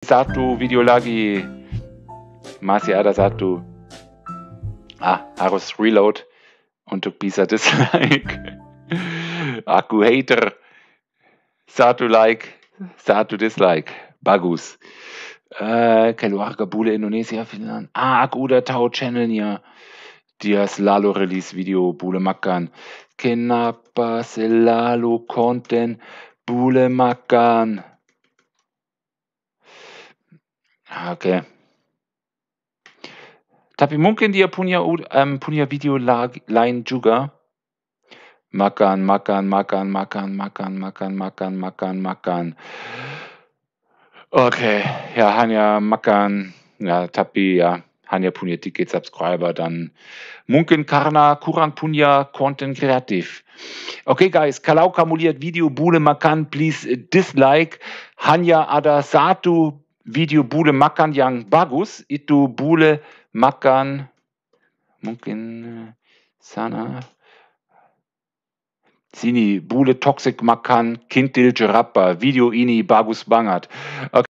Satu Videolagi. Masiada Satu. Ah, Arus Reload. Und Tupisa Dislike. Aku Hater. Satu Like. Satu Dislike. Bagus. Äh, Keluar Kabule, Indonesia, Finnland. Ah, Akuda Tau Channel hier. Dia Lalo Release Video, Bule Makan. Kenapa Selalo Content, Bule Makan. Tage. Tapi mungkin dia punya ähm, punya video lain juga. Makan, makan, makan, makan, makan, makan, makan, makan, makan. Okay, ja, Hanya, makan, ja, tapi ja, Hanya punya ticket subscriber, dann Munken Karna Kurang punya Content Kreativ. Okay, guys, Kalau kamuliert Video Bule makan, please dislike. Hanja Adasatu Video Bule Makan Yang Bagus, Itu Bule Makan Mungkin äh, Sana Sini Bule Toxic Makan Kintil Jerappa, Video Ini Bagus Bangat. Okay.